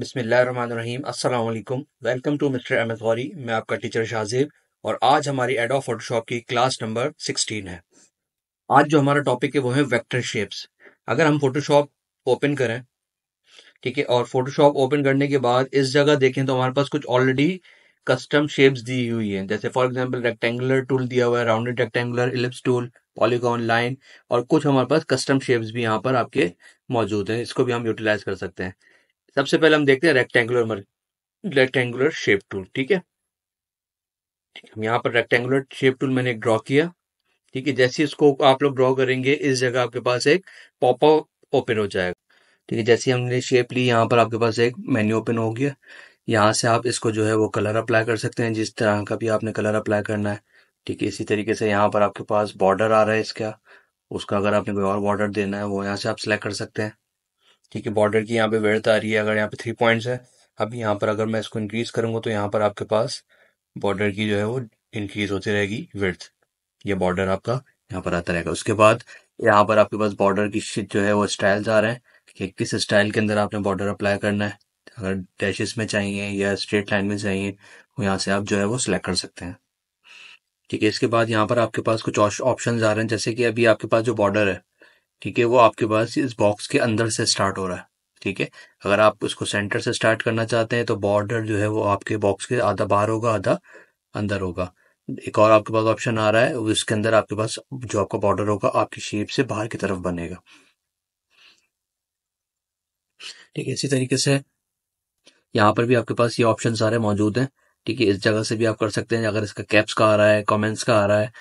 बिस्मिल्लाम अल्लाम welcome to mister Ahmed Gauri मैं आपका टीचर शाहजेब और आज हमारी एडो फोटोशॉप की क्लास नंबर 16 है आज जो हमारा टॉपिक है वो है वेक्टर शेप्स अगर हम फोटोशॉप ओपन करें ठीक है और फोटोशॉप ओपन करने के बाद इस जगह देखें तो हमारे पास कुछ ऑलरेडी कस्टम शेप्स दी हुई है जैसे फॉर एग्जाम्पल रेक्टेंगुलर टूल दिया हुआ है rounded rectangular ellipse tool polygon line और कुछ हमारे पास कस्टम शेप्स भी यहाँ पर आपके मौजूद हैं इसको भी हम यूटिलाइज कर सकते हैं सबसे पहले हम देखते हैं रेक्टेंगुलर रेक्टेंगुलर शेप टूल ठीक है हम यहाँ पर रेक्टेंगुलर शेप टूल मैंने ड्रॉ किया ठीक है जैसे इसको आप लोग ड्रॉ करेंगे इस जगह आपके पास एक पॉप ओपन हो जाएगा ठीक है जैसे हमने शेप ली यहाँ पर आपके पास एक मेन्यू ओपन हो गया यहाँ से आप इसको जो है वो कलर अप्लाई कर सकते हैं जिस तरह का भी आपने कलर अप्लाई करना है ठीक है इसी तरीके से यहाँ पर आपके पास बॉर्डर आ रहा है इसका उसका अगर आपने कोई और बॉर्डर देना है वो यहाँ से आप सिलेक्ट कर सकते हैं ठीक है बॉर्डर की यहाँ पे वेड़ आ रही है अगर यहाँ पे थ्री पॉइंट्स है अब यहाँ पर अगर मैं इसको इंक्रीज करूँगा तो यहाँ पर आपके पास बॉर्डर की जो है वो इंक्रीज होती रहेगी विर्थ ये बॉर्डर आपका यहाँ पर आता रहेगा उसके बाद यहाँ पर आपके पास बॉर्डर की जो है वो स्टाइल्स आ रहे हैं कि किस स्टाइल के अंदर आपने बॉर्डर अप्लाई करना है अगर डैशेस में चाहिए या स्ट्रेट लाइन में चाहिए तो यहाँ से आप जो है वो सिलेक्ट कर सकते हैं ठीक है इसके बाद यहाँ पर आपके पास कुछ ऑप्शन आ रहे हैं जैसे कि अभी आपके पास जो बॉर्डर है ठीक है वो आपके पास इस बॉक्स के अंदर से स्टार्ट हो रहा है ठीक है अगर आप उसको सेंटर से स्टार्ट करना चाहते हैं तो बॉर्डर जो है वो आपके बॉक्स के आधा बाहर होगा आधा अंदर होगा एक और आपके पास ऑप्शन आ रहा है उसके अंदर आपके पास जो आपका बॉर्डर होगा आपकी शेप से बाहर की तरफ बनेगा ठीक है इसी तरीके से यहाँ पर भी आपके पास ये ऑप्शन सारे मौजूद हैं ठीक है इस जगह से भी आप कर सकते हैं अगर इसका कैप्स का आ रहा है कमेंट्स का आ रहा है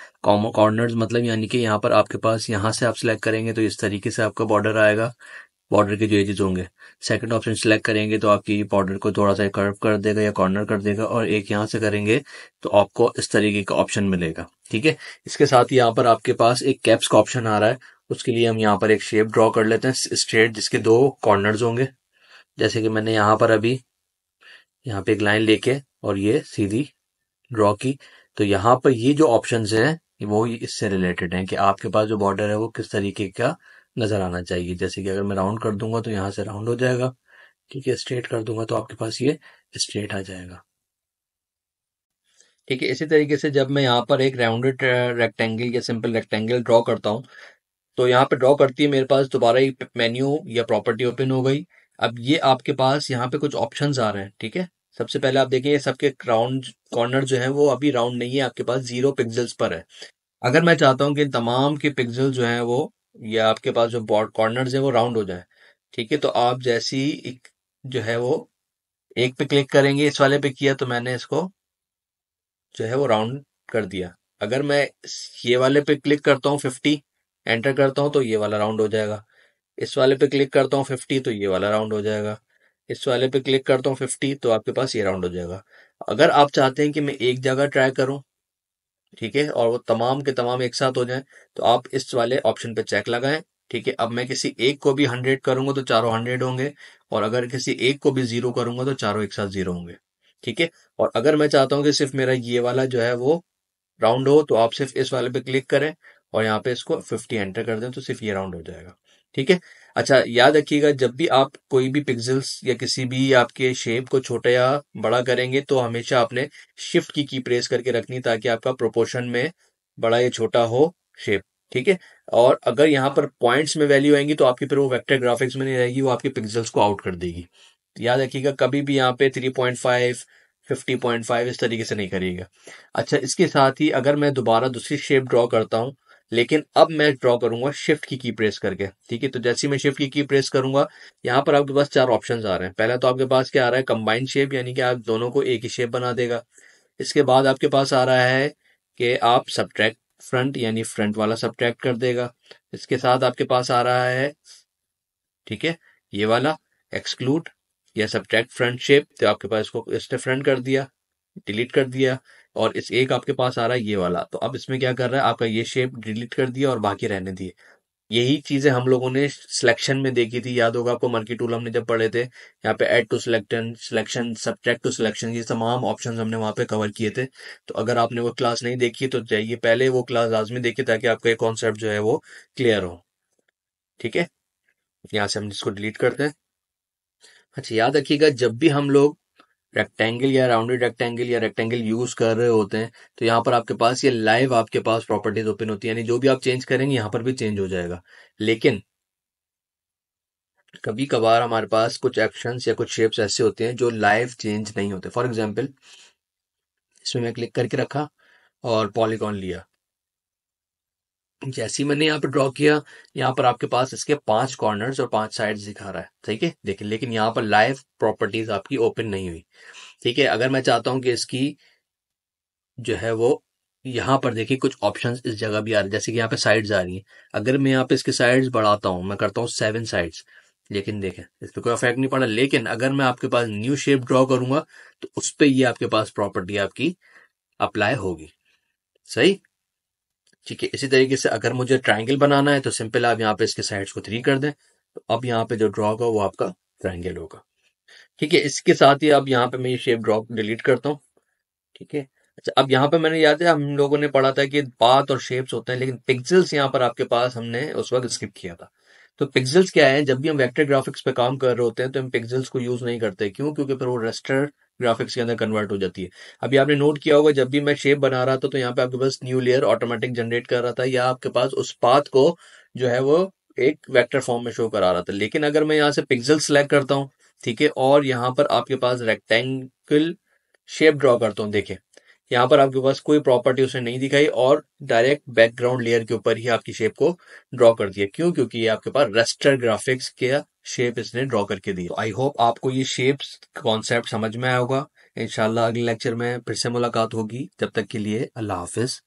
कॉर्नर्स मतलब यानी कि यहाँ पर आपके पास यहाँ से आप सिलेक्ट करेंगे तो इस तरीके से आपका बॉर्डर आएगा बॉर्डर के जो एजेस होंगे सेकंड ऑप्शन सिलेक्ट करेंगे तो आपकी बॉर्डर को थोड़ा सा कर्व कर देगा या कॉर्नर कर देगा और एक यहाँ से करेंगे तो आपको इस तरीके का ऑप्शन मिलेगा ठीक है इसके साथ ही यहाँ पर आपके पास एक कैप्स का ऑप्शन आ रहा है उसके लिए हम यहाँ पर एक शेप ड्रॉ कर लेते हैं स्ट्रेट जिसके दो कॉर्नर्स होंगे जैसे कि मैंने यहाँ पर अभी यहाँ पे एक लाइन लेके और ये सीधी ड्रॉ की तो यहाँ पर ये जो ऑप्शंस हैं वो इससे रिलेटेड हैं कि आपके पास जो बॉर्डर है वो किस तरीके का नज़र आना चाहिए जैसे कि अगर मैं राउंड कर दूंगा तो यहाँ से राउंड हो जाएगा ठीक है स्ट्रेट कर दूंगा तो आपके पास ये स्ट्रेट आ जाएगा ठीक है इसी तरीके से जब मैं यहाँ पर एक राउंडेड रेक्टेंगल uh, या सिंपल रेक्टेंगल ड्रॉ करता हूँ तो यहाँ पर ड्रॉ करती है मेरे पास दोबारा एक मेन्यू या प्रॉपर्टी ओपन हो गई अब ये आपके पास यहाँ पे कुछ ऑप्शंस आ रहे हैं ठीक है सबसे पहले आप देखें ये सबके राउंड कॉर्नर जो है वो अभी राउंड नहीं है आपके पास जीरो पिक्सल्स पर है अगर मैं चाहता हूँ कि तमाम के पिक्सल जो है वो या आपके पास जो बॉर्ड कॉर्नर्स हैं वो राउंड हो जाए ठीक है तो आप जैसी एक जो है वो एक पे क्लिक करेंगे इस वाले पे किया तो मैंने इसको जो है वो राउंड कर दिया अगर मैं ये वाले पे क्लिक करता हूँ फिफ्टी एंटर करता हूँ तो ये वाला राउंड हो जाएगा इस वाले पे क्लिक करता हूँ फिफ्टी तो ये वाला राउंड हो जाएगा इस वाले पे क्लिक करता हूँ फिफ्टी तो आपके पास ये राउंड हो जाएगा अगर आप चाहते हैं कि मैं एक जगह ट्राई करूँ ठीक है और वो तमाम के तमाम एक साथ हो जाए तो आप इस वाले ऑप्शन पे चेक लगाएं ठीक है अब मैं किसी एक को भी हंड्रेड करूंगा तो चारों हंड्रेड होंगे और अगर किसी एक को भी जीरो करूंगा तो चारों एक साथ जीरो होंगे ठीक है और अगर मैं चाहता हूँ कि सिर्फ मेरा ये वाला जो है वो राउंड हो तो आप सिर्फ इस वाले पे क्लिक करें और यहाँ पे इसको फिफ्टी एंटर कर दें तो सिर्फ ये राउंड हो जाएगा ठीक है अच्छा याद रखिएगा जब भी आप कोई भी पिक्सल्स या किसी भी आपके शेप को छोटा या बड़ा करेंगे तो हमेशा आपने शिफ्ट की की प्रेस करके रखनी ताकि आपका प्रोपोर्शन में बड़ा या छोटा हो शेप ठीक है और अगर यहाँ पर पॉइंट्स में वैल्यू आएंगी तो आपकी फिर वो वेक्टर ग्राफिक्स में नहीं रहेगी वो आपके पिक्सल्स को आउट कर देगी याद रखिएगा कभी भी यहाँ पे 3.5 50.5 इस तरीके से नहीं करिएगा अच्छा इसके साथ ही अगर मैं दोबारा दूसरी शेप ड्रॉ करता हूँ लेकिन अब मैं ड्रॉ करूंगा शिफ्ट की की प्रेस करके ठीक है तो जैसे मैं शिफ्ट की की प्रेस करूंगा यहाँ पर आपके पास चार ऑप्शन आ रहे हैं पहला तो आपके पास क्या आ रहा है कंबाइंड शेप यानी कि आप दोनों को एक ही शेप बना देगा इसके बाद आपके पास आ रहा है कि आप सब्ट्रैक्ट फ्रंट यानी फ्रंट वाला सब्ट्रैक्ट कर देगा इसके साथ आपके पास आ रहा है ठीक है ये वाला एक्सक्लूड या सब्ट्रैक्ट फ्रंट शेप तो आपके पास इसको इसने फ्रंट कर दिया डिलीट कर दिया और इस एक आपके पास आ रहा है ये वाला तो अब इसमें क्या कर रहा है आपका ये शेप डिलीट कर दिया और बाकी रहने दिए यही चीजें हम लोगों ने सिलेक्शन में देखी थी याद होगा आपको मर्की टूल हमने जब पढ़े थे यहाँ पे add to selection selection subject to selection ये तमाम ऑप्शंस हमने वहां पे कवर किए थे तो अगर आपने वो क्लास नहीं देखी तो जाइए पहले वो क्लास लाजमी देखिए ताकि आपका ये कॉन्सेप्ट जो है वो क्लियर हो ठीक है यहां से हम इसको डिलीट करते हैं अच्छा याद रखिएगा जब भी हम लोग रेक्टेंगल या राउंडेड रेक्टेंगल या रेक्टेंगल यूज कर रहे होते हैं तो यहाँ पर आपके पास ये लाइव आपके पास प्रॉपर्टीज ओपन होती है यानी जो भी आप चेंज करेंगे यहाँ पर भी चेंज हो जाएगा लेकिन कभी कभार हमारे पास कुछ एक्शन या कुछ शेप्स ऐसे होते हैं जो लाइव चेंज नहीं होते फॉर एग्जाम्पल इसमें मैं क्लिक करके रखा और पॉलीकॉन लिया जैसे ही मैंने यहाँ पर ड्रॉ किया यहाँ पर आपके पास इसके पांच कॉर्नर्स और पांच साइड्स दिखा रहा है ठीक है देखिए लेकिन यहाँ पर लाइव प्रॉपर्टीज आपकी ओपन नहीं हुई ठीक है अगर मैं चाहता हूं कि इसकी जो है वो यहाँ पर देखिए कुछ ऑप्शंस इस जगह भी आ रहे हैं जैसे कि यहाँ पे साइड्स आ रही हैं अगर मैं यहाँ पे इसके साइड्स बढ़ाता हूँ मैं करता हूँ सेवन साइड्स लेकिन देखें इस पर कोई अफेक्ट नहीं पड़ा लेकिन अगर मैं आपके पास न्यू शेप ड्रॉ करूंगा तो उस पर ये आपके पास प्रॉपर्टी आपकी अप्लाई होगी सही ठीक है इसी तरीके से अगर मुझे ट्राइंगल बनाना है तो सिंपल आप यहाँ पे इसके साइड को थ्री कर दें तो अब यहाँ पे जो ड्रॉ होगा वो आपका ट्राइंगल होगा ठीक है इसके साथ ही अब यहाँ पे मैं ये शेप ड्रॉ डिलीट करता हूँ ठीक है अच्छा अब यहाँ पे मैंने याद है हम लोगों ने पढ़ा था कि पाथ और शेप्स होते हैं लेकिन पिक्सल्स यहाँ पर आपके पास हमने उस वक्त स्किप किया था तो पिक्सल्स क्या है जब भी हम वेक्टर ग्राफिक्स पे काम कर रहे होते हैं तो हम पिक्सल्स को यूज नहीं करते क्यों क्योंकि फिर वो रेस्टर ग्राफिक्स के अंदर कन्वर्ट हो जाती है अभी आपने नोट किया होगा जब भी मैं शेप बना रहा था तो यहाँ पे आपके पास न्यू लेयर ऑटोमेटिक जनरेट कर रहा था या आपके पास उस पाथ को जो है वो एक वेक्टर फॉर्म में शो करा रहा था लेकिन अगर मैं यहाँ से पिक्सल सिलेक्ट करता हूँ ठीक है और यहाँ पर आपके पास रेक्टेंगल शेप ड्रॉ करता हूँ देखे यहाँ पर आपके पास कोई प्रॉपर्टी उसने नहीं दिखाई और डायरेक्ट बैकग्राउंड लेयर के ऊपर ही आपकी शेप को ड्रॉ कर दिया क्यों क्योंकि ये आपके पास रेस्टर ग्राफिक्स का शेप इसने ड्रॉ करके दी आई होप आपको ये शेप कॉन्सेप्ट समझ में आया होगा इनशाला अगले लेक्चर में फिर से मुलाकात होगी जब तक के लिए अल्लाह हाफिज